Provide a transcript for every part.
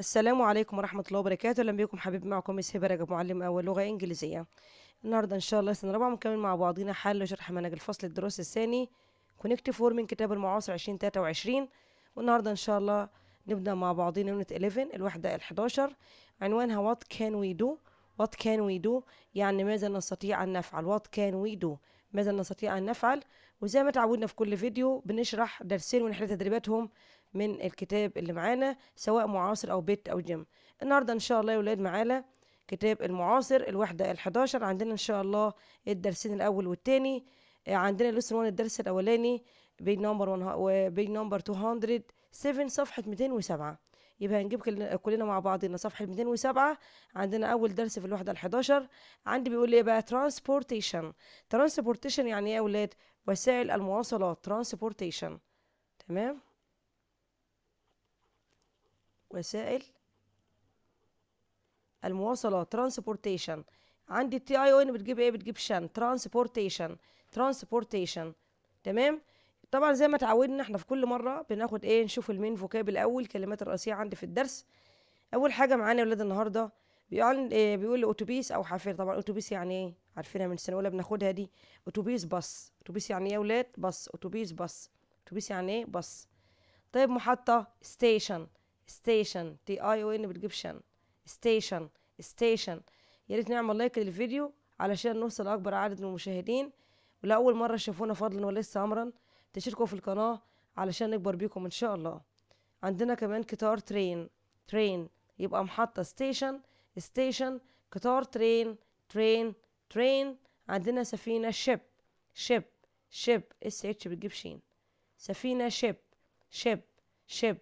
السلام عليكم ورحمة الله وبركاته أهلا بكم حبيبي معكم ميس هبة رجب معلم أول لغة إنجليزية النهاردة إن شاء الله سنة رابعة بنكمل مع بعضينا حل وشرح منهج الفصل الدراسي الثاني كونكت فور من كتاب المعاصر عشرين تلاتة وعشرين والنهاردة إن شاء الله نبدأ مع بعضينا يونت 11 الوحدة الحداشر عنوانها وات كان وي دو وات كان وي دو يعني ماذا نستطيع أن نفعل وات كان وي دو ماذا نستطيع أن نفعل وزي ما تعودنا في كل فيديو بنشرح درسين ونحل تدريباتهم من الكتاب اللي معانا سواء معاصر أو بيت أو جيم النهاردة إن شاء الله يا ولاد معانا كتاب المعاصر الوحدة ال11 عندنا إن شاء الله الدرسين الأول والثاني آه، عندنا لسن الدرس الأولاني بيج نمبر وبيج نمبر 207 صفحة 207 يبقى هنجيب كلنا مع بعضنا صفحة 207 عندنا أول درس في الوحدة ال11 عندي بيقول لي ايه بقى ترانسبورتيشن ترانسبورتيشن يعني إيه يا أولاد وسائل المواصلات ترانسبورتيشن تمام وسائل المواصلة ترانسبورتيشن عندي التي اي او ان بتجيب ايه بتجيب شن ترانسبورتيشن ترانسبورتيشن تمام طبعا زي ما اتعودنا احنا في كل مره بناخد ايه نشوف المين فوكاب الاول الكلمات الرئيسيه عندي في الدرس اول حاجه معانا يا ولاد النهارده بيقول إيه بيقول اتوبيس او حافله طبعا اتوبيس يعني ايه عارفينها من سنه اولى بناخدها دي اتوبيس باص اتوبيس يعني ايه يا ولاد باص اتوبيس باص اتوبيس يعني ايه باص طيب محطه ستيشن ستيشن تي اي او ان بالجبشن ستيشن ستيشن يا ريت نعمل لايك للفيديو علشان نوصل اكبر عدد من المشاهدين ولاول مره شافونا فضلا وليس امرا تشتركوا في القناه علشان نكبر بيكم ان شاء الله عندنا كمان قطار ترين ترين يبقى محطه ستيشن ستيشن قطار ترين ترين ترين عندنا سفينه شيب شيب شيب اس اتش بتجيب شين سفينه شيب شيب شيب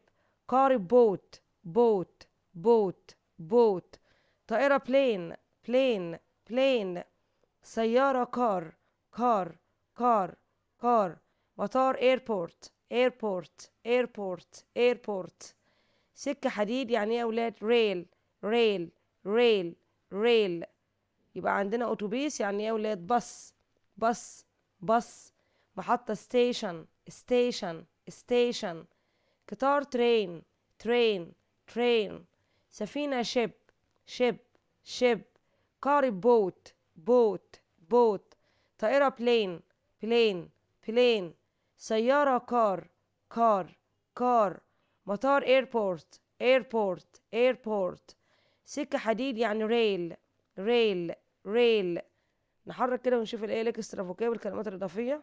قارب بوت بوت بوت بوت طائرة بلين بلين بلين سيارة كار كار كار كار مطار ايربورت ايربورت ايربورت ايربورت سكة حديد يعني ايه يا ولاد ريل ريل ريل ريل يبقى عندنا اتوبيس يعني ايه يا ولاد بس بس بس محطة ستيشن ستيشن ستيشن قطار ترين ترين ترين سفينة شيب شيب شيب قارب بوت بوت بوت طائرة بلين بلين بلين سيارة كار كار كار مطار ايربورت ايربورت ايربورت سكة حديد يعني ريل ريل ريل نحرك كده ونشوف الايه الاكسترا فوكاب الكلمات الاضافيه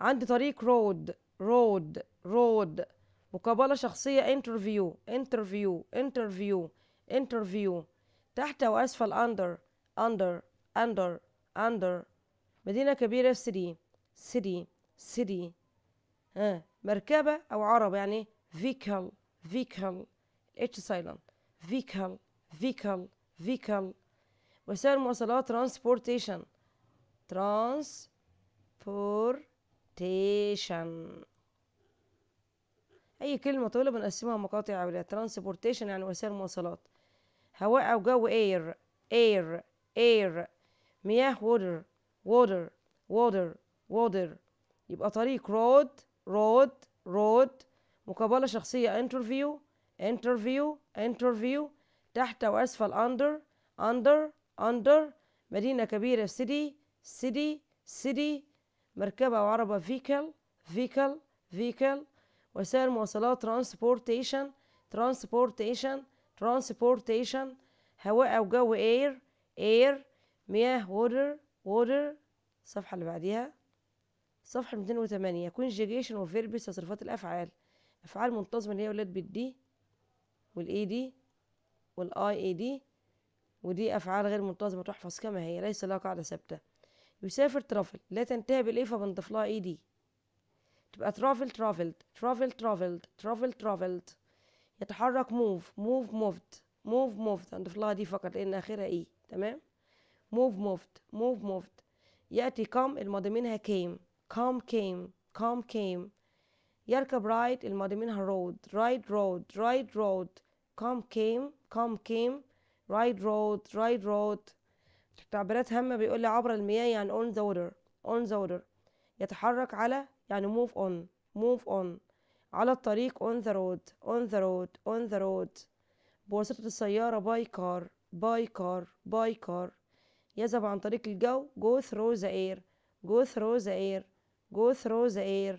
عندي طريق رود رود رود مقابلة شخصية انترفيو انترفيو انترفيو انترفيو تحت أو أسفل أندر أندر أندر أندر مدينة كبيرة سيتي سيتي سيتي ها مركبة أو عرب يعني فيكل فيكل اتش سايلنت فيكل فيكل فيكل وسائل مواصلات ترانسبورتيشن ترانسبور ترانسبورتيشن اي كلمه طويله بنقسمها مقاطع عويله ترانسبورتيشن يعني وسائل المواصلات هواء او جو اير اير اير مياه ووتر ووتر ووتر ووتر يبقى طريق رود رود رود مقابله شخصيه انترفيو انترفيو انترفيو تحت واسفل اندر اندر اندر مدينه كبيره سيدي سيدي سيدي مركبة أو عربة فيكل فيكل فيكل وسائل مواصلات ترانسبورتيشن ترانسبورتيشن ترانسبورتيشن هواء أو جو اير اير مياه ووتر ووتر الصفحة اللي بعديها صفحة 208 كونجيجيشن وفيربس تصرفات الأفعال أفعال منتظمة اللي هي ولاد بالدي والإي دي والآي إي دي ودي أفعال غير منتظمة تحفظ كما هي ليس لها قاعدة ثابتة يسافر ترافل لا تنتهي بالايه بنضيف لها ايه دي تبقى ترافل ترافلد ترافل ترافلد ترافل ترافلد يتحرك موف موف موفت موف موفت هنضيف لها دي فقط لان اخرها ايه تمام موف موفت موف موفت ياتي كام الماضي منها كيم كام كيم كام كيم يركب رايد الماضي منها رود رايد رود رايد رود كام كيم كام كيم رايد رود رايد رود تعبيرات هامة بيقول لي عبر المياه يعني on the water on the water يتحرك على يعني move on move on على الطريق on the road on the road on the road بواسطة السيارة by car by car by car يذهب عن طريق الجو go through the air go through the air go through the air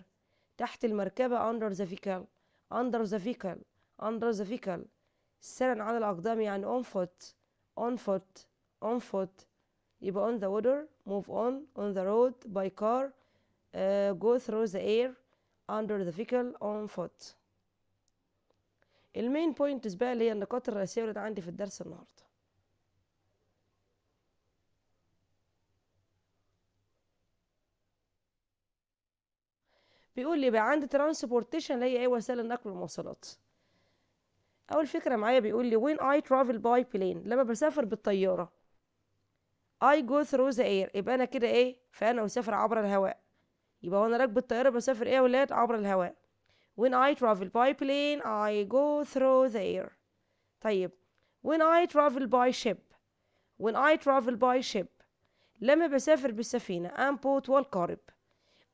تحت المركبة under the vehicle under the vehicle under the vehicle سيرا على الأقدام يعني on foot on foot on foot يبقى on the water move on on the road by car uh, go through the air under the vehicle on foot المين بوينتس بقى اللي هي النقاط الرئيسية اللي عندي في الدرس النهاردة بيقول لي بقى عندي ترانسبورتيشن اللي هي ايه وسائل النقل والمواصلات اول فكره معايا بيقول لي وين اي ترافل باي بلين لما بسافر بالطياره I go through the air يبقى أنا كده إيه فأنا أسافر عبر الهواء يبقى وأنا راكب الطيارة بسافر إيه يا ولاد عبر الهواء When I travel by plane I go through the air طيب When I travel by ship When I travel by ship لما بسافر بالسفينة I'm boat والقارب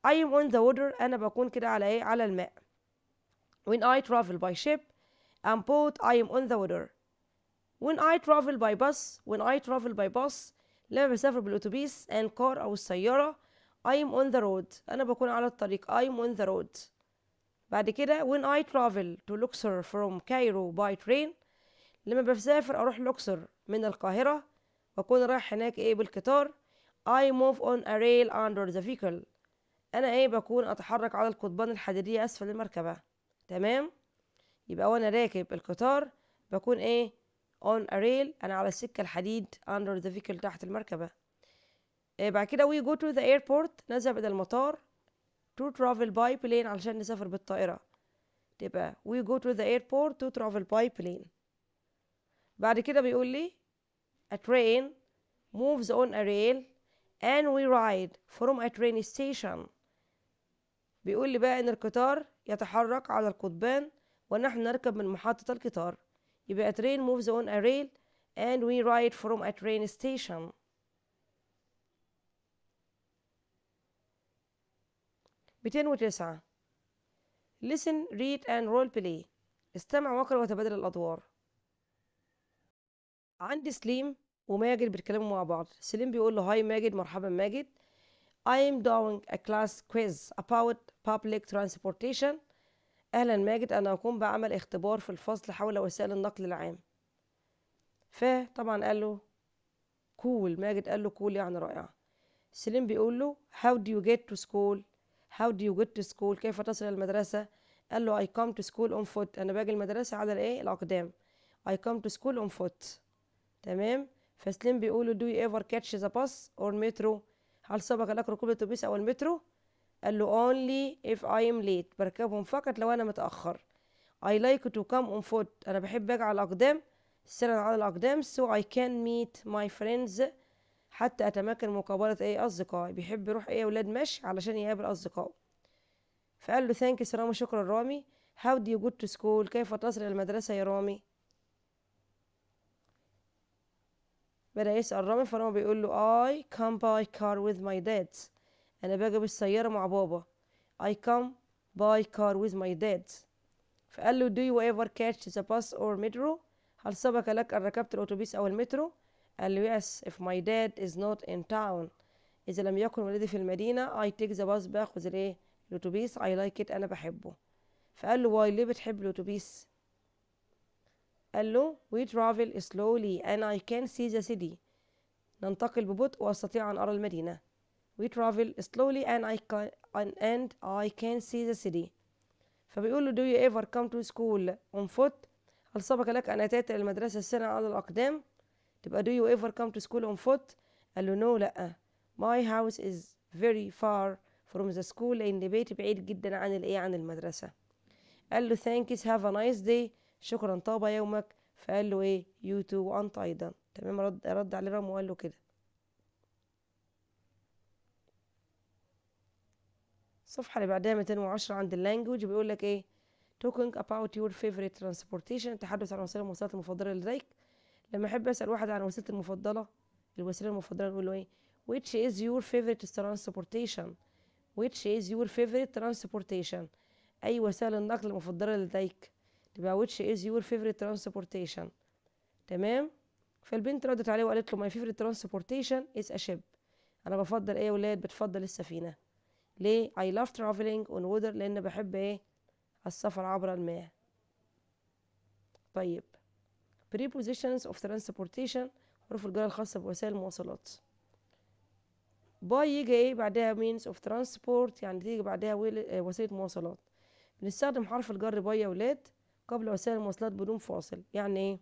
I am on the water أنا بكون كده على إيه على الماء When I travel by ship I'm boat I am on the water When I travel by bus When I travel by bus لما بسافر بالاتوبيس and car او السياره I'm on the road انا بكون على الطريق I'm on the road بعد كده when I travel to Luxor from Cairo by train لما بسافر اروح لوكسور من القاهره واكون رايح هناك ايه بالقطار I move on a rail under the vehicle انا ايه بكون اتحرك على القضبان الحديديه اسفل المركبه تمام يبقى وانا راكب القطار بكون ايه on a rail أنا على السكة الحديد under the vehicle تحت المركبة آه، بعد كده we go to the airport نذهب إلى المطار to travel by plane علشان نسافر بالطائرة تبقى we go to the airport to travel by plane بعد كده بيقول لي a train moves on a rail and we ride from a train station بيقول لي بقى إن القطار يتحرك على القضبان ونحن نركب من محطة القطار يبقى a train moves on a rail and we ride from a train station ميتين وتسعة listen read and role play استمع وقر وتبادل الأدوار عندي سليم وماجد بيتكلموا مع بعض سليم بيقول له هاي ماجد مرحبا ماجد I am doing a class quiz about public transportation أهلا ماجد أنا أقوم بعمل اختبار في الفصل حول وسائل النقل العام فطبعا قال له كول cool. ماجد قال له كول cool يعني رائعة سليم بيقول له هاو دو يو جيت تو سكول هاو دو يو جيت تو سكول كيف تصل المدرسة قال له اي كام تو سكول اون فوت أنا باجي المدرسة على الإيه الأقدام اي كام تو سكول اون فوت تمام فسليم بيقول له دو يو ايفر كاتش ذا باس اور مترو هل سبق لك ركوب الأتوبيس أو المترو قال له only if I am late بركبهم فقط لو أنا متأخر I like to come on foot أنا بحب أجي على الأقدام سيرا على الأقدام so I can meet my friends حتى أتمكن من مقابلة أي أصدقائي بيحب يروح أي أولاد مشي علشان يقابل أصدقائه فقال له thank you رامي شكرا رامي how do you go to school كيف تصل إلى المدرسة يا رامي بدأ يسأل رامي فرامي بيقول له I come by car with my dad انا باجي بالسياره مع بابا I come by car with my dad فقال له do you ever catch the bus or metro هل سبق لك أن ركبت الأتوبيس أو المترو قال له yes if my dad is not in town إذا لم يكن والدي في المدينة I take the bus باخذ الإيه الأتوبيس I like it أنا بحبه فقال له why ليه بتحب الأتوبيس قال له we travel slowly and I can see the city ننتقل ببطء وأستطيع أن أرى المدينة we travel slowly and I can and I can see the city فبيقول له do you ever come to school on foot هل سبق لك أن أتيت إلى المدرسة السنة على الأقدام تبقى do you ever come to school on foot قال له no لأ my house is very far from the school لأن بيتي بعيد جدا عن الإيه عن المدرسة قال له thank you have a nice day شكرا طاب يومك فقال له إيه you too وأنت أيضا تمام رد رد عليه رامي وقال له كده الصفحة اللي بعدها 210 عند اللانجوج بيقول لك ايه توكينج اباوت يور فيفريت ترانسبورتيشن التحدث عن وسيلة المواصلات المفضلة لديك لما احب اسأل واحد عن وسيلته المفضلة الوسيلة المفضلة نقول له ايه which is your favorite transportation which is your favorite transportation اي وسائل النقل المفضلة لديك تبقى which is your favorite transportation تمام فالبنت ردت عليه وقالت له my favorite transportation is a ship انا بفضل ايه يا ولاد بتفضل السفينه ليه I love traveling on water لأن بحب إيه السفر عبر الماء طيب prepositions of transportation حروف الجر الخاصة بوسائل المواصلات باي يجي إيه بعدها means of transport يعني تيجي بعدها آه، وسيلة مواصلات بنستخدم حرف الجر باي يا ولاد قبل وسائل المواصلات بدون فاصل يعني إيه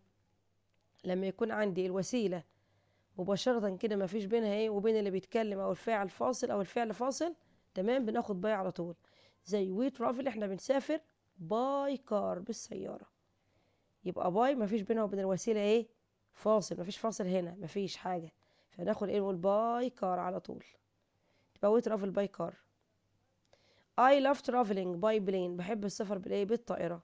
لما يكون عندي الوسيلة مباشرة كده مفيش بينها إيه وبين اللي بيتكلم أو الفاعل فاصل أو الفعل فاصل تمام بناخد باي على طول زي وي ترافل احنا بنسافر باي كار بالسيارة يبقى باي مفيش بينها وبين الوسيلة ايه فاصل مفيش فاصل هنا مفيش حاجة فناخد ايه نقول باي كار على طول تبقى وي ترافل باي كار اي لاف traveling باي بلين بحب السفر بالايه بالطائرة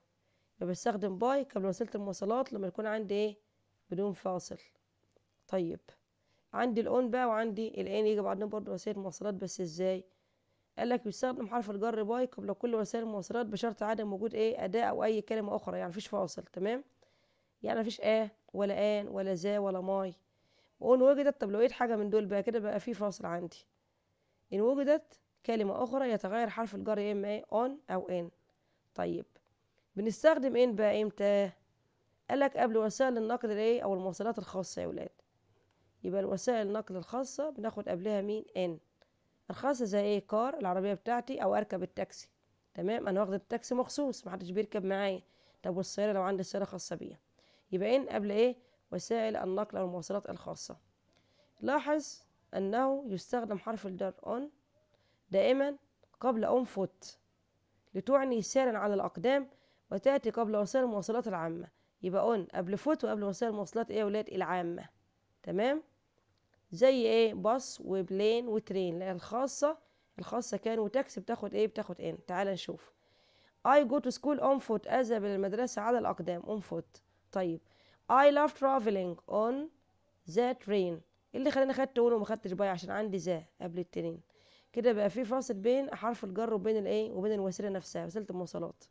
يبقى بستخدم باي قبل وسيلة المواصلات لما يكون عندي ايه بدون فاصل طيب عندي الاون بقى وعندي الان يجي بعدين برضه وسيلة مواصلات بس ازاي قال لك يستخدم حرف الجر باي قبل كل وسائل المواصلات بشرط عدم وجود ايه اداة او اي كلمة اخرى يعني مفيش فاصل تمام يعني مفيش اه ولا ان ولا ذا ولا ماي وان وجدت طب لو لقيت حاجة من دول بقى كده بقى في فاصل عندي ان وجدت كلمة اخرى يتغير حرف الجر يا اما ايه اون او ان طيب بنستخدم ان بقى امتى قالك قبل وسائل النقل الايه او المواصلات الخاصة يا ولاد يبقى الوسائل النقل الخاصة بناخد قبلها مين ان الخاصة زي ايه كار العربية بتاعتي او اركب التاكسي تمام انا واخد التاكسي مخصوص محدش بيركب معايا طب والسيارة لو عندي سيارة خاصة بيا يبقى ان قبل ايه وسائل النقل والمواصلات الخاصة لاحظ انه يستخدم حرف الجر اون دائما قبل اون فوت لتعني سيرا على الاقدام وتاتي قبل وسائل المواصلات العامة يبقى اون قبل فوت وقبل وسائل المواصلات ايه يا ولاد العامة تمام زي ايه باص وبلين وترين الخاصه الخاصه كان وتاكسي بتاخد ايه بتاخد ان تعال نشوف I go to school on foot أذهب للمدرسة المدرسة على الأقدام on foot طيب I love traveling on the train اللي خلاني خدت اون وما خدتش باي عشان عندي ذا قبل التنين كده بقى في فاصل بين حرف الجر وبين الايه وبين الوسيلة نفسها وسيلة المواصلات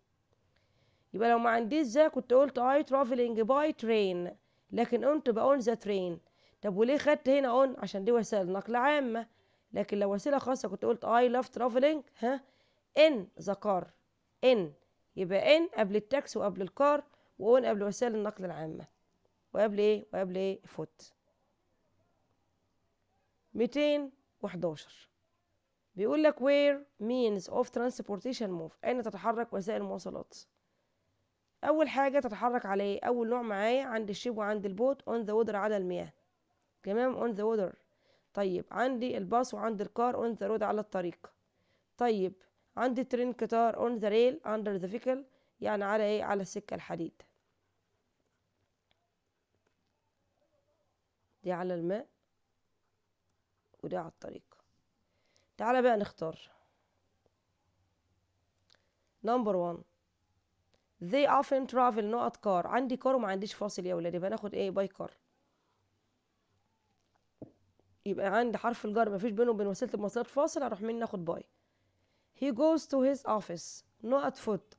يبقى لو ما عنديش ذا كنت قلت I traveling by train لكن on بقول ذا ترين طب وليه خدت هنا اون عشان دي وسائل نقل عامه لكن لو وسيله خاصه كنت قلت اي لاف ترافلنج ها ان ذا كار ان يبقى ان قبل التاكس وقبل الكار واون قبل وسائل النقل العامه وقبل ايه وقبل ايه فوت 211 بيقول لك where means of transportation move أين تتحرك وسائل المواصلات أول حاجة تتحرك على إيه؟ أول نوع معايا عند الشيب وعند البوت on the water على المياه تمام اون ذا water طيب عندي الباص وعندي الكار اون ذا رود على الطريق طيب عندي ترين قطار اون ذا ريل اندر ذا فيكل يعني على ايه على السكه الحديد دي على الماء ودي على الطريق تعالى بقى نختار نمبر 1 they often travel not car عندي كار وما عنديش فاصل يا ولادي يبقى ايه باي كار يبقى عند حرف الجر مفيش بينه وبين وسيله المواصلات فاصل هروح مين ناخد باي he goes to his office نقط فوت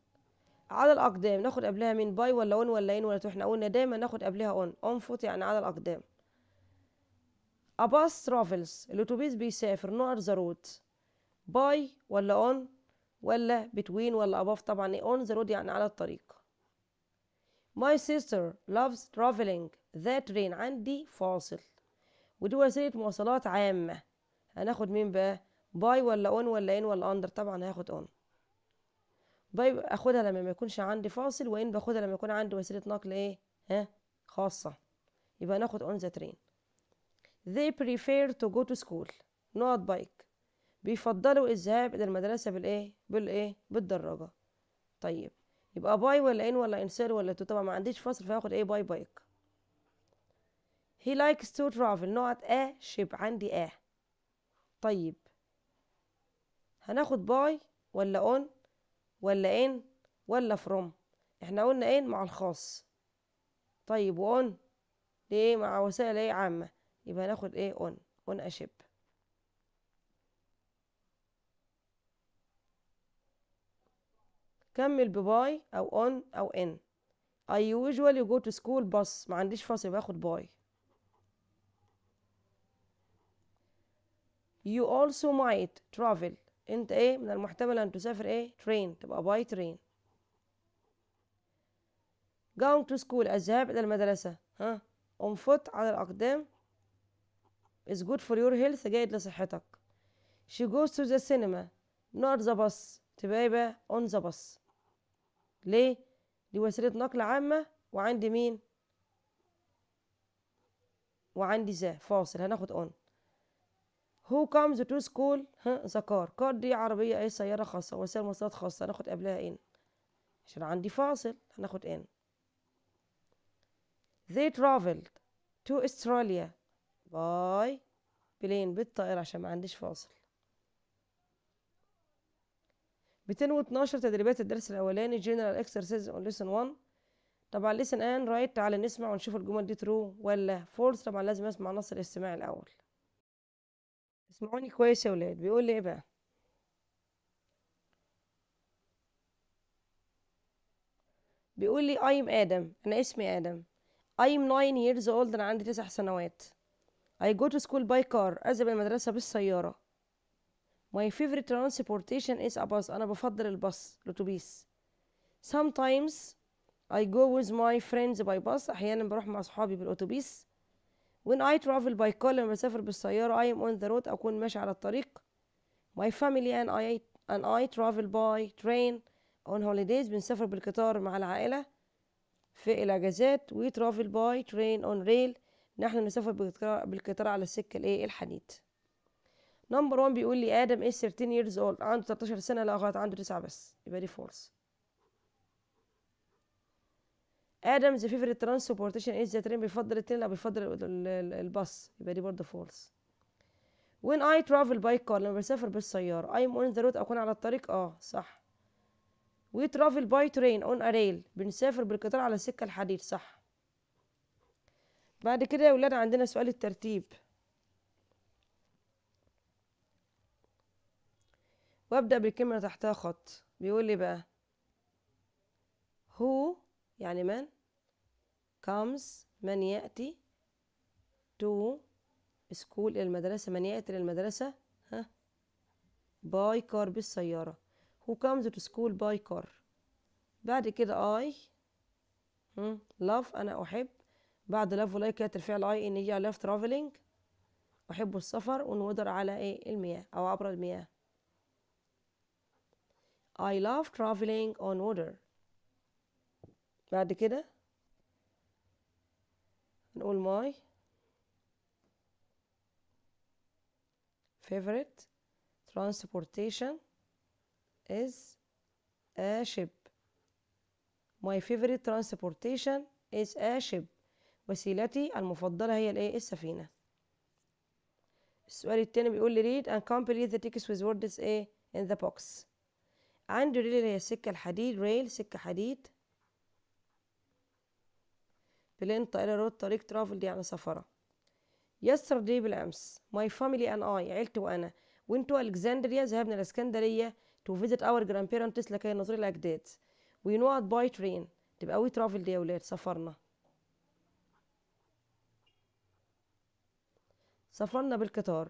على الاقدام ناخد قبلها مين باي ولا اون ولا ان ولا تو احنا قلنا دايما ناخد قبلها اون اون فوت يعني على الاقدام اباس ترافلز الاتوبيس بيسافر نقط ذا روت باي ولا اون ولا بتوين ولا اباف طبعا اون ذا رود يعني على الطريق my sister loves traveling that train عندي فاصل ودي وسيلة مواصلات عامة هناخد مين بقى باي ولا اون ولا ان ولا اندر طبعا هاخد اون باي اخدها لما ما يكونش عندي فاصل وان باخدها لما يكون عندي وسيلة نقل ايه ها خاصة يبقى ناخد اون ذا ترين they prefer to go to school not bike بيفضلوا الذهاب الى المدرسة بالايه بالايه بالدراجة طيب يبقى باي ولا ان ولا انسير ولا تو طبعا ما عنديش فاصل فهاخد ايه باي بايك he likes to travel نقط اه شيب عندي اه طيب هناخد باي ولا اون ولا ان ولا فروم احنا قلنا ان مع الخاص طيب وان ليه مع وسائل ايه عامة يبقى هناخد ايه اون اون اشيب كمل بباي او اون او ان I usually go to school bus ما عنديش فاصل باخد باي you also might travel انت ايه من المحتمل ان تسافر ايه train تبقى by train going to school الذهاب الى المدرسة ها on foot على الاقدام is good for your health جيد لصحتك she goes to the cinema not the bus تبقى ايه بقى on the bus ليه دي وسيلة نقل عامة وعندي مين وعندي ذا فاصل هناخد on هو كامز تو سكول ذا كار كار دي عربية أي سيارة خاصة وسائل مواصلات خاصة ناخد قبلها إن عشان عندي فاصل هناخد إن they traveled to Australia by بلين بالطائرة عشان ما عنديش فاصل اتناشر تدريبات الدرس الأولاني general exercise on lesson 1 طبعا listen and write تعالى نسمع ونشوف الجمل دي true ولا false طبعا لازم أسمع نص الاستماع الأول اسمعوني كويس يا ولاد بيقول لي ايه بقى بيقول لي I'm آدم أنا اسمي آدم I'm 9 years old أنا عندي تسع سنوات I go to school by car أذهب المدرسة بالسيارة My favorite transportation is a bus أنا بفضل الباص الأتوبيس Sometimes I go with my friends by bus أحيانا بروح مع أصحابي بالأتوبيس when I travel by car لما بسافر بالسيارة I am on the road أكون ماشي على الطريق my family and I and I travel by train on holidays بنسافر بالقطار مع العائلة في الأجازات we travel by train on rail نحن نسافر بالقطار على السكة الإيه الحديد نمبر 1 بيقول لي آدم is 13 years old عنده 13 سنة لا غلط عنده 9 بس يبقى دي فورس ادمز فيفر ترانسبورتيشن از ذا ترين بيفضل الترين او بيفضل الباص يبقى دي برضه فولس وين اي ترافل باي كار لما بسافر بالسيارة I'm on ذا رود أكون على الطريق اه صح وي ترافل باي ترين اون ا rail بنسافر بالقطار على السكة الحديد صح بعد كده يا ولاد عندنا سؤال الترتيب وابدأ بالكلمة اللي تحتها خط بيقول لي بقى هو يعني من comes من يأتي to school إلى المدرسة من يأتي للمدرسة ها باي كار بالسيارة who comes to school باي كار بعد كده I love أنا أحب بعد love ولايك هي الفعل I إن هي love traveling أحب السفر ونقدر على إيه المياه أو عبر المياه I love traveling on water بعد كده هنقول ماي favorite transportation is a ship my favorite transportation is a ship وسيلتي المفضلة هي الايه السفينة السؤال التاني بيقول لي read and complete the text with words ايه in the box عندي ريل اللي هي السكة الحديد ريل سكة حديد بلين طائرة رود طريق ترافل يعني سفرة يسترداي بالأمس ماي فاميلي أن أي عيلتي وأنا وانتو ألكسندريا ذهبنا لإسكندرية تو فيزيت أور جراند بيرنتس لكي نزور الأجداد وي نوت باي ترين تبقى وي ترافل دي يا ولاد سفرنا سفرنا بالقطار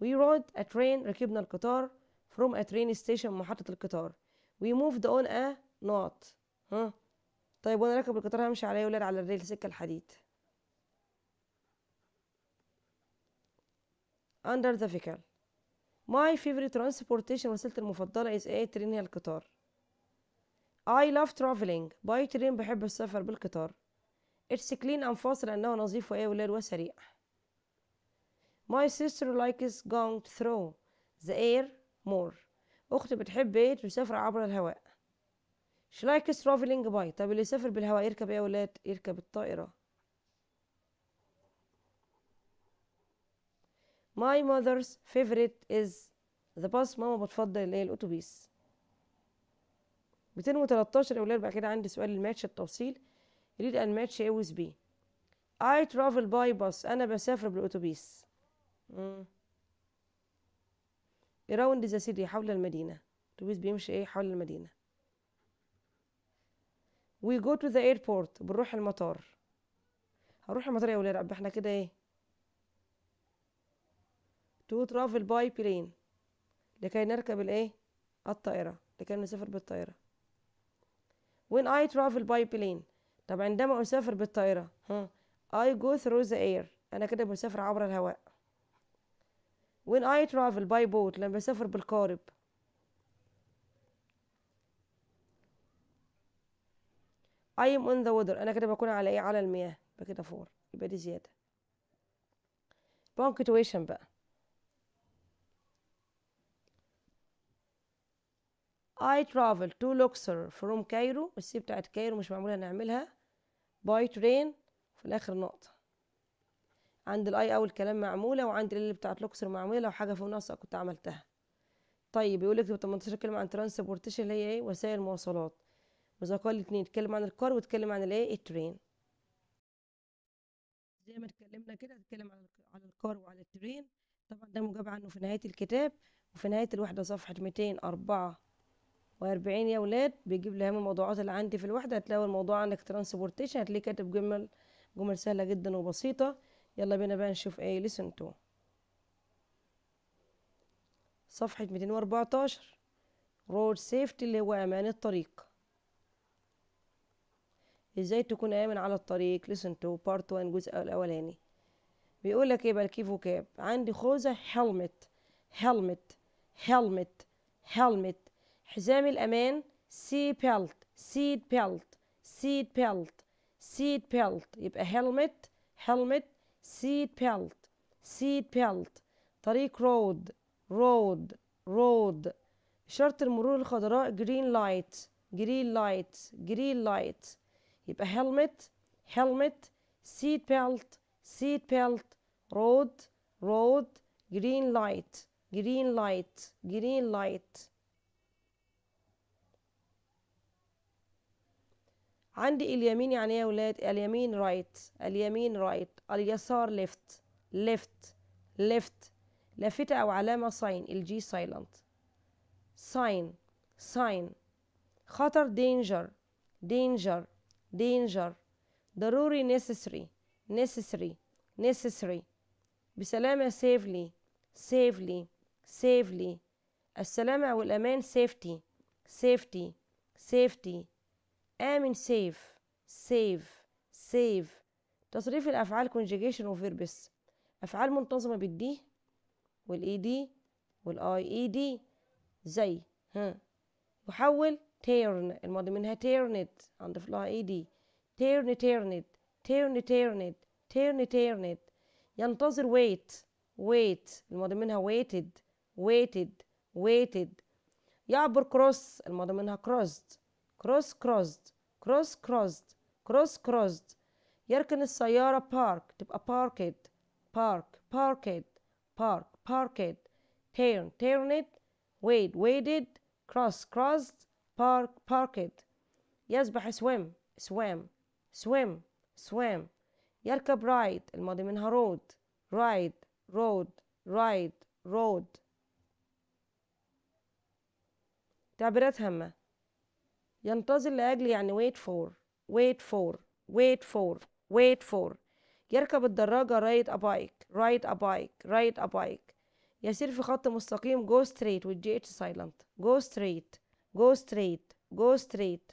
وي رود ا ترين ركبنا القطار فروم ا ترين ستيشن محطة القطار وي موفد أون ا نوت ها طيب وانا راكب القطار همشي على ايه ولاد على الريل سكه الحديد under the vehicle my favorite transportation وسيلتي المفضله is a train هي القطار I love traveling by train بحب السفر بالقطار It's clean and fast لأنه نظيف وإيه ولاد وسريع My sister likes going through the air more أختي بتحب إيه تسافر عبر الهواء She likes traveling by طب اللي يسافر بالهواء يركب ايه يا ولاد يركب الطائرة My mother's favorite is the bus ماما بتفضل هي إيه؟ الاتوبيس 213 يا ولاد بعد كده عندي سؤال الماتش التوصيل يريد ان ماتش A إيه ويز بي I travel by bus أنا بسافر بالأتوبيس around the city حول المدينة الأتوبيس بيمشي إيه حول المدينة وي جو تو ذا ايربورت بنروح المطار هنروح المطار يا ولاد احنا كده ايه تو ترافل باي بلين لكي نركب الايه الطائره لكي نسافر بالطائره when I travel by plane طب عندما أسافر بالطائرة ها I go through the air أنا كده بسافر عبر الهواء when I travel by boat لما بسافر بالقارب I am on the water أنا كده بكون على إيه على المياه يبقى كده فور يبقى دي زيادة punctuation بقى I travel to Luxor from Cairo السي بتاعت كايرو مش معمولة نعملها by train في الآخر نقطة عند الاي اول كلام معمولة وعند اللي بتاعت لوكسر معمولة لو حاجة فوق ناقصة كنت عملتها طيب يقول لك 18 كلمة عن ترانسبورتيشن اللي هي ايه وسائل مواصلات قال الاثنين اتكلم عن الكار واتكلم عن الايه الترين زي ما اتكلمنا كده اتكلم عن على الكار وعلى الترين طبعا ده مجاب عنه في نهايه الكتاب وفي نهايه الوحده صفحه 244 واربعين يا ولاد بيجيب لي الموضوعات اللي عندي في الوحده هتلاقي الموضوع عندك ترانسبورتيشن هتلاقيه كاتب جمل جمل سهله جدا وبسيطه يلا بينا بقى نشوف ايه ليسن تو صفحه 214 رود سيفتي اللي هو امان الطريق ازاي تكون امن على الطريق listen تو بارت 1 الجزء الاولاني بيقول لك ايه بقى الكيفو عندي خوذه هيلمت هيلمت هيلمت هيلمت حزام الامان سي بيلت سيد بيلت سيد بيلت سيد بيلت يبقى هيلمت هيلمت سيد بيلت سيد بيلت طريق رود رود رود شرط المرور الخضراء جرين لايت جرين لايت جرين لايت يبقى helmet helmet seat بيلت seat بيلت رود رود جرين لايت جرين لايت جرين لايت عندي اليمين يعني ايه يا ولاد اليمين رايت اليمين رايت اليسار ليفت ليفت ليفت لافتة او علامة ساين الجي سايلنت ساين ساين خطر دينجر دينجر danger ضروري necessary necessary necessary بسلامة safely safely safely السلامة والأمان safety safety safety آمن safe save save تصريف الأفعال conjugation وفيربس أفعال منتظمة بالدي والإي دي والآي إي دي زي ها يحول تيرن الماضي منها تيرنت عند فلها اي دي تيرن تيرنت تيرن تيرنت تيرن تيرنت ينتظر ويت ويت الماضي منها ويتد ويتد ويتد يعبر كروس الماضي منها كروست كروس كروست كروس كروست كروس كروست يركن السيارة بارك تبقى باركت بارك باركت بارك باركت تيرن تيرنت ويد ويدد كروس كروست بارك باركد يسبح سويم سويم سويم سويم يركب رايد الماضي منها رود رايد رود رايد رود تعبيرات هامة ينتظر لأجل يعني wait for wait for wait for wait for يركب الدراجة رايد أبايك رايد أبايك رايد أبايك يسير في خط مستقيم go straight with GH silent go straight جو ستريت جو ستريت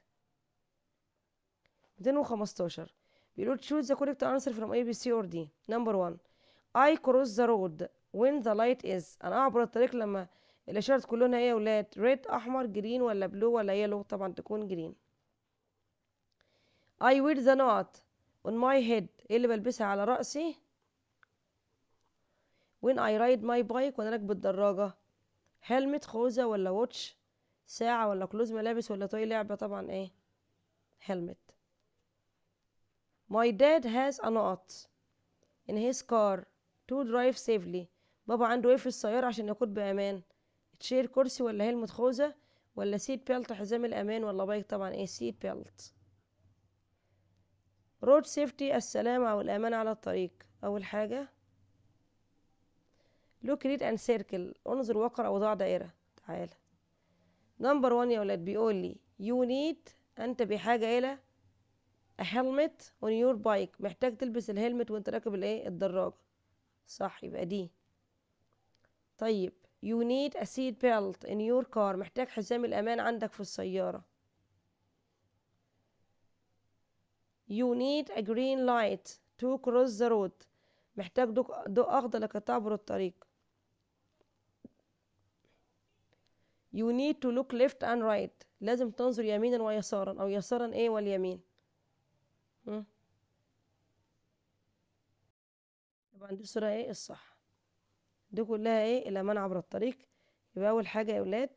215 بيقولوا choose the correct answer from A B C or D number 1 I cross the road when the light is انا اعبر الطريق لما الاشارات تكون لونها ايه يا ولاد ريد احمر جرين ولا بلو ولا يلو طبعا تكون جرين I wear the knot on my head ايه اللي بلبسها على رأسي when I ride my bike وانا راكب الدراجة helmet خوذة ولا watch ساعة ولا كلوز ملابس ولا توي لعبة طبعا ايه هيلمت my dad has a knot in his car to drive safely بابا عنده ايه في السيارة عشان يقود بأمان تشير كرسي ولا هيلمت خوذة ولا سيت بيلت حزام الأمان ولا بايك طبعا ايه سيت بيلت رود سيفتي السلامة أو الأمان على الطريق أول حاجة لوك ريد أند سيركل انظر وقر أوضاع دائرة تعالى نمبر 1 يا اولاد بيقول لي يو نيد انت بحاجه الى هيلمت اون يور بايك محتاج تلبس الهيلمت وانت راكب الايه الدراجه صح يبقى دي طيب يو نيد ا سيت بيلت ان يور كار محتاج حزام الامان عندك في السياره يو نيد ا جرين لايت تو كروس ذا رود محتاج ضوء اخضر لكي تعبر الطريق you need to look left and right لازم تنظر يمينا ويسارا أو يسارا إيه واليمين يبقى طبعا دي الصورة إيه الصح دي كلها إيه الأمان عبر الطريق يبقى أول حاجة يا أولاد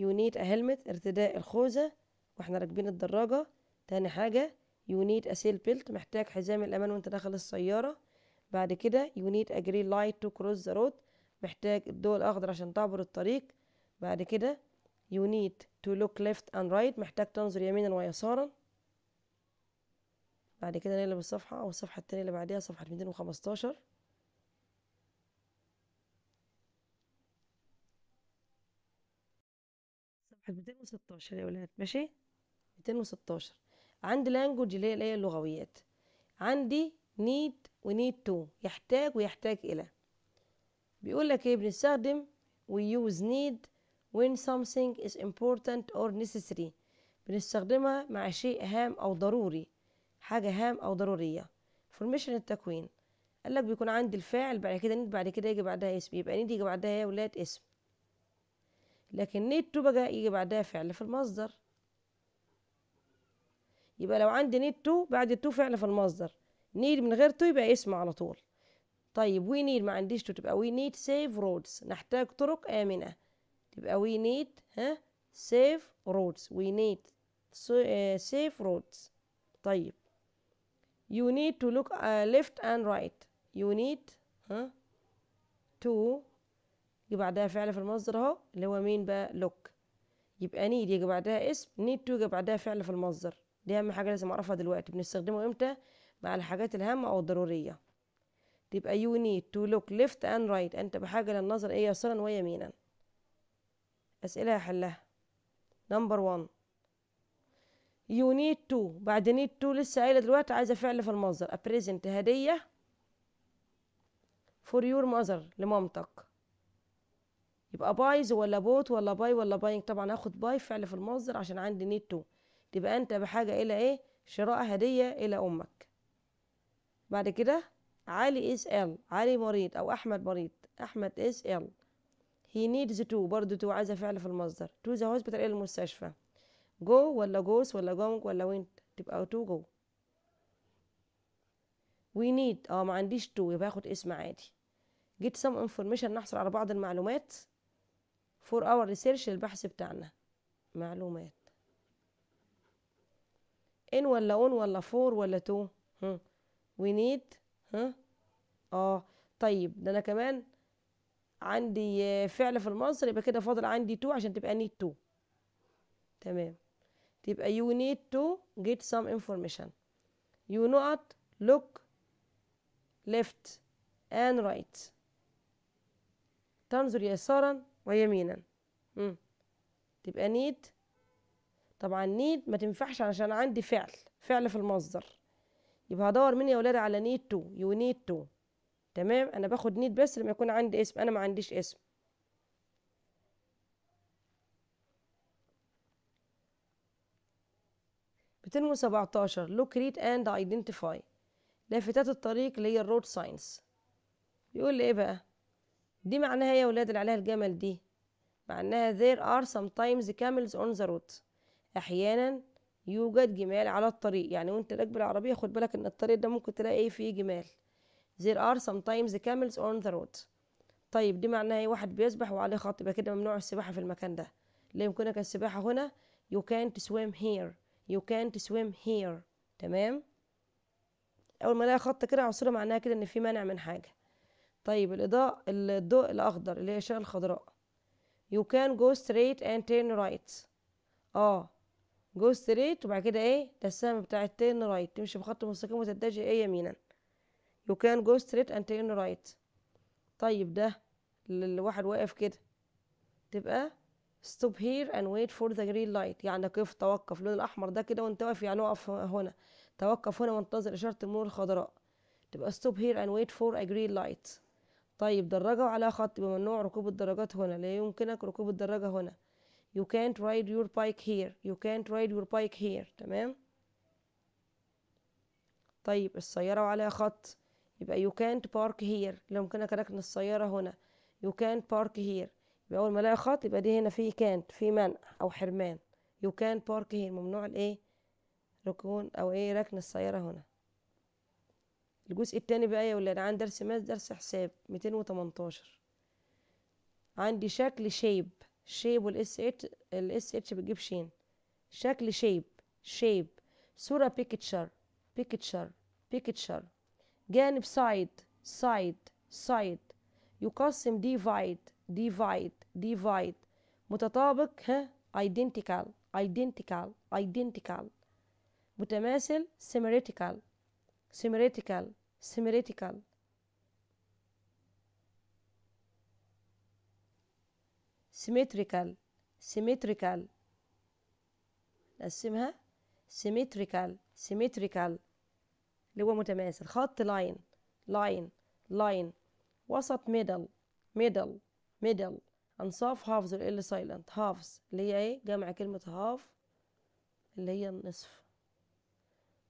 you need a helmet ارتداء الخوذة واحنا راكبين الدراجة تاني حاجة you need a seat belt محتاج حزام الأمان وانت داخل السيارة بعد كده you need a green light to cross the road محتاج الضوء الأخضر عشان تعبر الطريق بعد كده you need to look left and right محتاج تنظر يمينا ويسارا بعد كده نقلب الصفحة أو الصفحة التانية اللي بعديها صفحة 215 صفحة 216 يا ولاد ماشي 216 عندي لانجوج اللي هي اللغويات عندي need ونيد تو يحتاج ويحتاج إلى بيقول لك ايه بنستخدم we use need when something is important or necessary بنستخدمها مع شيء هام أو ضروري حاجة هام أو ضرورية فورميشن التكوين قال لك بيكون عندي الفاعل بعد كده نيد بعد كده يجي بعدها اسم يبقى نيد يجي بعدها يا ولاد اسم لكن نيد تو بقى يجي بعدها فعل في المصدر يبقى لو عندي نيد تو بعد تو فعل في المصدر نيد من غير تو يبقى اسم على طول طيب وي نيد ما عنديش تو تبقى وي نيد سيف رودز نحتاج طرق آمنة تبقى وي نيد ها سيف رودز وي نيد سيف رودز طيب you need to look uh, left and right you need ها to يجي بعدها فعل في المصدر اهو اللي هو مين بقى look يبقى need يجي بعدها اسم need to يجي بعدها فعل في المصدر دي اهم حاجه لازم اعرفها دلوقتي بنستخدمه امتى مع الحاجات الهامه او الضروريه يبقى uh, you need to look left and right أنت بحاجة للنظر إيه يسرا ويمينا أسئلة حلها نمبر 1 you need to بعد need to لسه قايلة دلوقتي عايزة فعل في المصدر a present هدية for your mother لمامتك يبقى بايز ولا بوت ولا باي ولا buying طبعا هاخد باي فعل في المصدر عشان عندي نيد تو تبقى انت بحاجه الى ايه شراء هديه الى امك بعد كده علي اس ال علي مريض أو أحمد مريض أحمد اس ال he needs to برضه تو عايزة فعل في المصدر to the hospital إلى المستشفى go ولا goes ولا going ولا went تبقى to go we need اه ما عنديش to يبقى اخد اسم عادي get some information نحصل على بعض المعلومات for our research البحث بتاعنا معلومات إن ولا أون ولا فور ولا تو hmm. we need ها اه طيب ده انا كمان عندي فعل في المصدر يبقى كده فاضل عندي تو عشان تبقى نيد تو تمام تبقى you need to get some information you not look left and right تنظر يسارا ويمينا مم. تبقى need طبعا need ما تنفعش عشان عندي فعل فعل في المصدر يبقى هدور مني يا ولاد على نيد تو يو نيد تو تمام انا باخد نيد بس لما يكون عندي اسم انا ما عنديش اسم بتنمو 17 لوكريت اند ايدنتيفاي لافتات الطريق اللي هي الرود ساينس يقول لي ايه بقى دي معناها إيه يا ولاد اللي عليها الجمل دي معناها there are sometimes camels on the road احيانا يوجد جمال على الطريق يعني وانت راكب العربيه خد بالك ان الطريق ده ممكن تلاقي ايه فيه جمال there are sometimes camels on the road طيب دي معناها ايه واحد بيسبح وعليه خط يبقى كده ممنوع السباحه في المكان ده لا يمكنك السباحه هنا you can't swim here you can't swim here تمام اول ما الاقي خط كده عصره معناها كده ان في مانع من حاجه طيب الاضاءه الضوء الاخضر اللي هي الاشاره الخضراء you can go straight and turn right اه جو ستريت وبعد كده ايه ده السهم بتاع التيرن رايت تمشي بخط مستقيم وتتجه ايه يمينا يو كان جو ستريت اند تيرن رايت طيب ده الواحد واقف كده تبقى ستوب هير اند ويت فور ذا جرين لايت يعني كيف توقف اللون الاحمر ده كده وانت واقف يعني اقف هنا توقف هنا وانتظر اشاره النور الخضراء تبقى ستوب هير اند ويت فور ا جرين لايت طيب دراجه وعلى خط يبقى ممنوع ركوب الدراجات هنا لا يمكنك ركوب الدراجه هنا you can't ride your bike here you can't ride your bike here تمام طيب السيارة وعليها خط يبقى you can't park here لو يمكنك ركن السيارة هنا you can't park here يبقى أول ما ألاقي خط يبقى دي هنا في can't في منع أو حرمان you can't park here ممنوع الإيه ركون أو إيه ركن السيارة هنا الجزء التاني بقى يا ولاد عندي درس ماس درس حساب ميتين وتمنتاشر عندي شكل شيب شيب والاس اتش الاس اتش بتجيب شين شكل شيب شيب صورة بيكتشر بيكتشر بيكتشر جانب سايد سايد سايد يقسم ديفايد ديفايد ديفايد متطابق ها ايدنتيكال ايدنتيكال ايدنتيكال متماثل سيميريتيكال سيميريتيكال سيميريتيكال symmetrical symmetrical نقسمها symmetrical symmetrical اللي هو متماثل خط لاين لاين لاين وسط ميدل ميدل ميدل انصاف هافز ال سايلنت هافز اللي هي ايه جمع كلمة هاف اللي هي النصف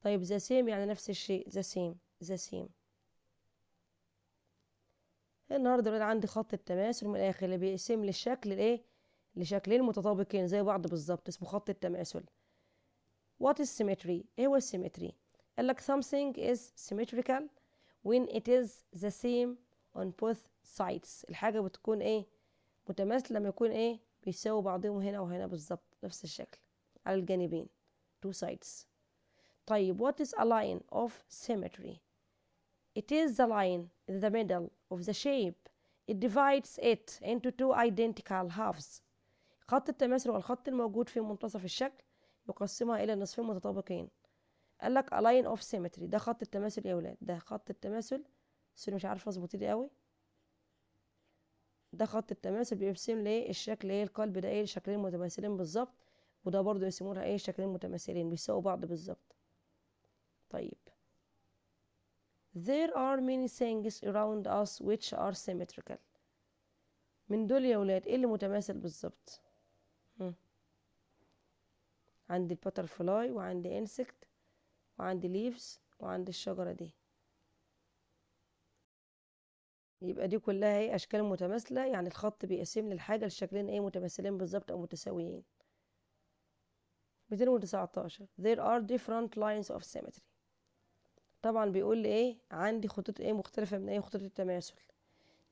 طيب ذا سيم يعني نفس الشيء ذا سيم ذا سيم النهارده بقى عندي خط التماثل من الاخر اللي بيقسم لي الشكل لايه لشكلين متطابقين زي بعض بالظبط اسمه خط التماثل what is symmetry ايه هو السيمتري قال لك something is symmetrical when it is the same on both sides الحاجه بتكون ايه متماثله لما يكون ايه بيساوي بعضهم هنا وهنا بالظبط نفس الشكل على الجانبين two sides طيب what is a line of symmetry It is the line in the middle of the shape. It divides it into two identical halves. خط التماثل والخط الموجود في منتصف الشكل يقسمها إلى نصفين متطابقين. قال لك a line of symmetry ده خط التماثل يا ولاد ده خط التماثل بس مش عارفة اظبط ايدي قوي ده خط التماثل بيرسم ليه الشكل ايه القلب ده ايه شكلين متماثلين بالظبط وده برضو يسمونها ايه شكلين متماثلين بيساووا بعض بالظبط طيب There are many things around us which are symmetrical من دول يا ولاد ايه اللي متماثل بالظبط عندي فلاي وعندي انسكت وعندي ليفز وعندي الشجرة دي يبقى دي كلها ايه اشكال متماثله يعني الخط بيقسم للحاجه الشكلين ايه متماثلين بالظبط او متساويين 219 there are different lines of symmetry طبعا بيقول لي ايه عندي خطوط ايه مختلفه من اي خطوط التماثل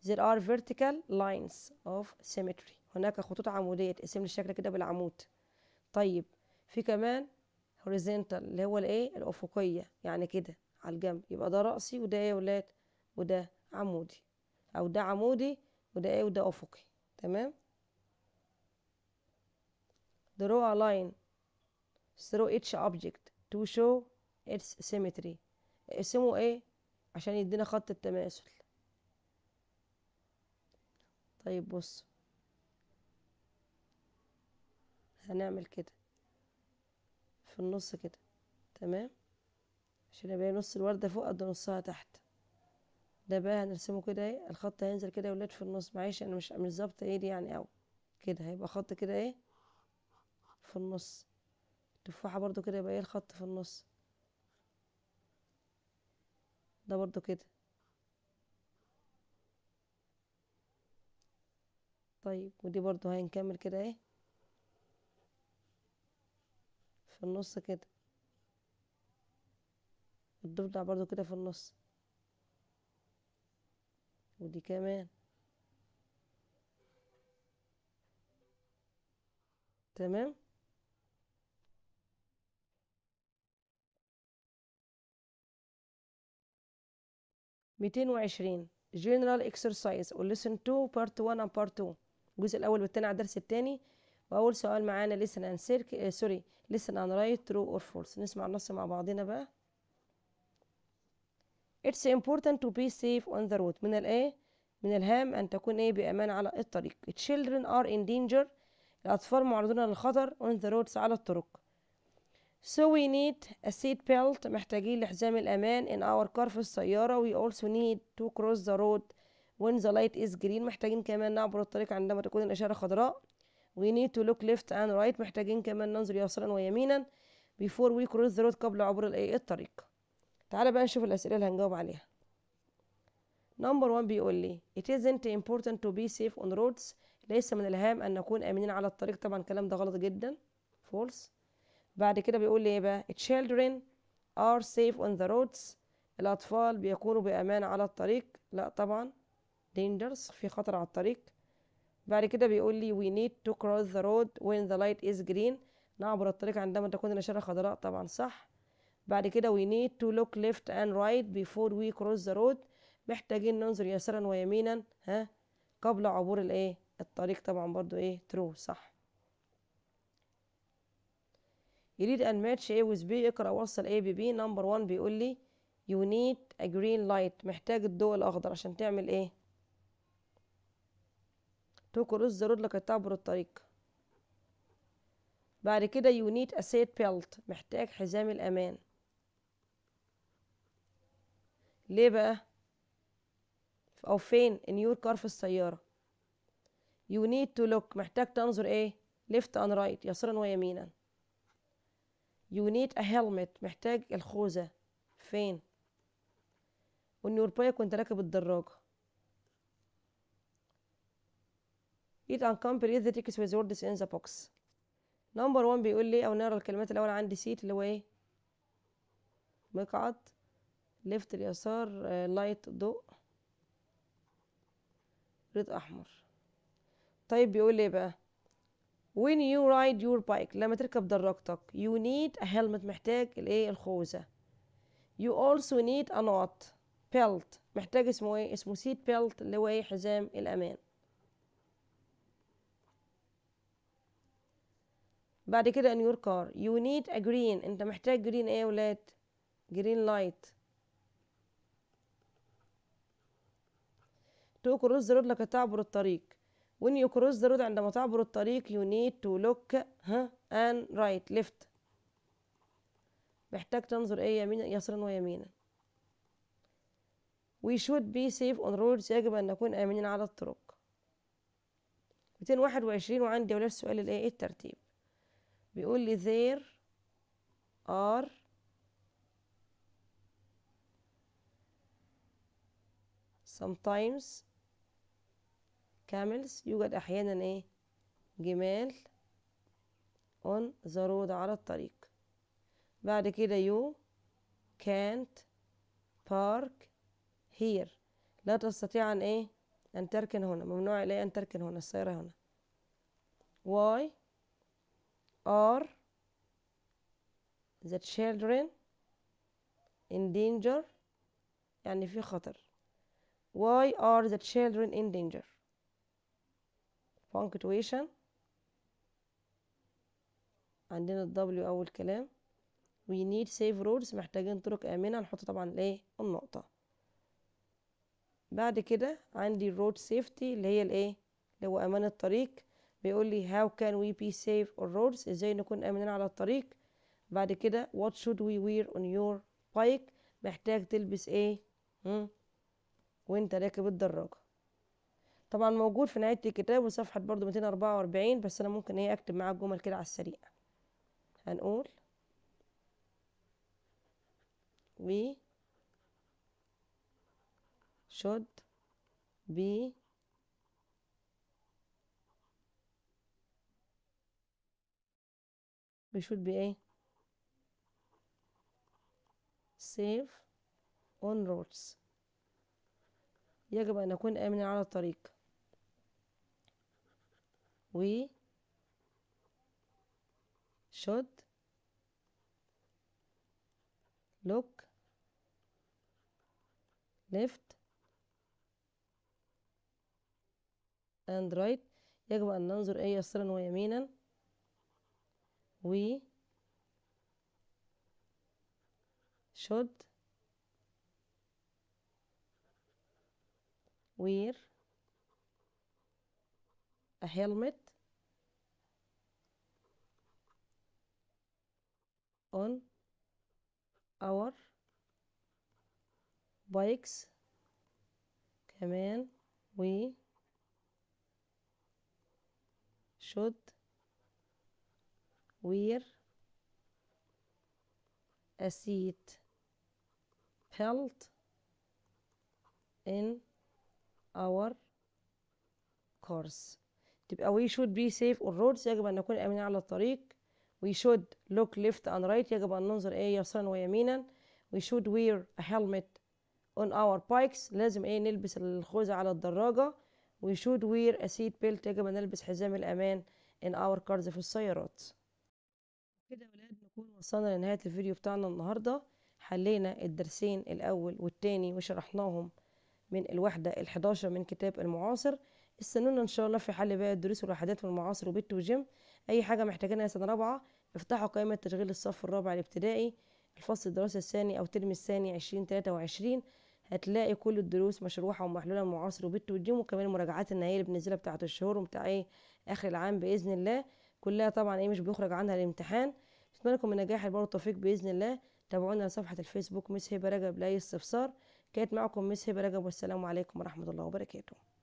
there are vertical lines of symmetry هناك خطوط عموديه تقسم لي الشكل كده بالعمود طيب في كمان horizontal اللي هو الايه الافقيه يعني كده على الجنب يبقى ده راسي وده ايه يا ولاد وده عمودي او ده عمودي وده ايه وده افقي تمام draw a line through each object to show its symmetry اقسمه ايه عشان يدينا خط التماثل طيب بص هنعمل كده في النص كده تمام عشان يبقى نص الوردة فوق قد نصها تحت ده بقى هنرسمه كده ايه الخط هينزل كده يا ولاد في النص معلش انا مش مش ظابطه ايه دي يعني اوي كده هيبقى خط كده ايه في النص التفاحة برضو كده يبقى ايه الخط في النص ده برضو كده طيب ودي برضو هنكمل كده ايه في النص كده الضفدع برضو كده في النص ودي كمان تمام 220 جنرال اكسرسايز Listen 2 بارت 1 اند بارت 2 الجزء الاول والثاني على الدرس الثاني واول سؤال معانا ليسن ان سيرك سوري ليسن and رايت ترو اور فولس نسمع النص مع بعضنا بقى It's important to be safe on the road من الايه من الهام أن تكون إيه بأمان على الطريق children are in danger الأطفال معرضون للخطر on the roads على الطرق So we need a seat belt محتاجين لحزام الأمان in our car في السيارة we also need to cross the road when the light is green محتاجين كمان نعبر الطريق عندما تكون الإشارة خضراء we need to look left and right محتاجين كمان ننظر يسارا ويمينا before we cross the road قبل عبور الطريق تعالى بقى نشوف الأسئلة اللي هنجاوب عليها نمبر one بيقول لي it isn't important to be safe on roads ليس من الهام أن نكون آمنين على الطريق طبعا الكلام ده غلط جدا false بعد كده بيقول لي ايه بقى children are safe on the roads الأطفال بيكونوا بأمان على الطريق لا طبعا dangerous في خطر على الطريق بعد كده بيقول لي we need to cross the road when the light is green نعبر الطريق عندما تكون الإشارة خضراء طبعا صح بعد كده we need to look left and right before we cross the road محتاجين ننظر يسارا ويمينا ها قبل عبور الايه الطريق طبعا برضو ايه true صح يريد ان ماتش A with B اقرا وصل A ب B نمبر 1 بيقول لي you need a green light محتاج الضوء الاخضر عشان تعمل ايه تكرس رود لك تعبر الطريق بعد كده you need a seat belt محتاج حزام الامان ليه بقى او فين ان يور كار في السيارة you need to look محتاج تنظر ايه left and right يسرا ويمينا You need a helmet محتاج الخوذة فين؟ وإن your bike وانت راكب الدراجة It and complete the text with words in the box نمبر one بيقول لي او نقرا الكلمات الاول عندي سيت اللي هو ايه؟ مقعد ليفت اليسار لايت uh, ضوء ريد احمر طيب بيقول لي إيه بقى when you ride your bike لما تركب دراجتك you need a helmet محتاج الايه الخوذة you also need a knot belt محتاج اسمه ايه اسمه seat belt اللي هو ايه حزام الامان بعد كده in your car you need a green انت محتاج green ايه ولاد green light to cross the road لك تعبر الطريق when you cross the road عندما تعبر الطريق you need to look ها and right left محتاج تنظر ايه يمين يسرا ويمينا we should be safe on roads يجب ان نكون امنين على الطرق 221 وعندي ولا السؤال الايه ايه الترتيب بيقول لي there are sometimes كاملز يوجد أحيانا إيه جمال on the road على الطريق بعد كده يو كانت بارك هير لا تستطيع أن إيه أن تركن هنا ممنوع عليه أن تركن هنا السيارة هنا why are the children in danger يعني في خطر why are the children in danger punctuation عندنا الدبليو اول كلام we need safe roads محتاجين طرق آمنة نحط طبعا الايه النقطة بعد كده عندي road safety اللي هي الايه اللي هو أمان الطريق بيقول لي how can we be safe on roads ازاي نكون آمنين على الطريق بعد كده what should we wear on your bike محتاج تلبس ايه وانت راكب الدراجة طبعا موجود في نهاية الكتاب وصفحة برضو 244 بس أنا ممكن إيه أكتب معاك جمل كده على السريع هنقول we should be we should be ايه safe on roads يجب أن اكون امن على الطريق و should look left and right يجب أن ننظر إيه يسرا ويمينا we should wear a helmet on our bikes كمان we should wear a seat belt in our cars تبقى we should be safe on roads يجب أن نكون آمنين على الطريق we should look left and right يجب أن ننظر إيه يسرا ويمينا we should wear a helmet on our bikes لازم إيه نلبس الخوذة على الدراجة we should wear a seat belt يجب أن نلبس حزام الأمان in our cars في السيارات كده يا ولاد نكون وصلنا لنهاية الفيديو بتاعنا النهاردة حلينا الدرسين الأول والتاني وشرحناهم من الوحدة الحداشر من كتاب المعاصر استنونا إن شاء الله في حل بقى الدروس والوحدات والمعاصر وبت وجيم اي حاجه محتاجينها سنه رابعه افتحوا قائمه تشغيل الصف الرابع الابتدائي الفصل الدراسي الثاني او الترم الثاني عشرين تلاتة وعشرين هتلاقي كل الدروس مشروحه ومحلوله المعاصر وبالتقديم وكمان المراجعات النهائيه اللي بنزلها بتاعه الشهور وبتاع ايه اخر العام باذن الله كلها طبعا ايه مش بيخرج عنها الامتحان اتمنى لكم النجاح البر والتوفيق باذن الله تابعونا على صفحه الفيسبوك مس هبه رجب لاي استفسار كانت معكم مس هبه رجب والسلام عليكم ورحمه الله وبركاته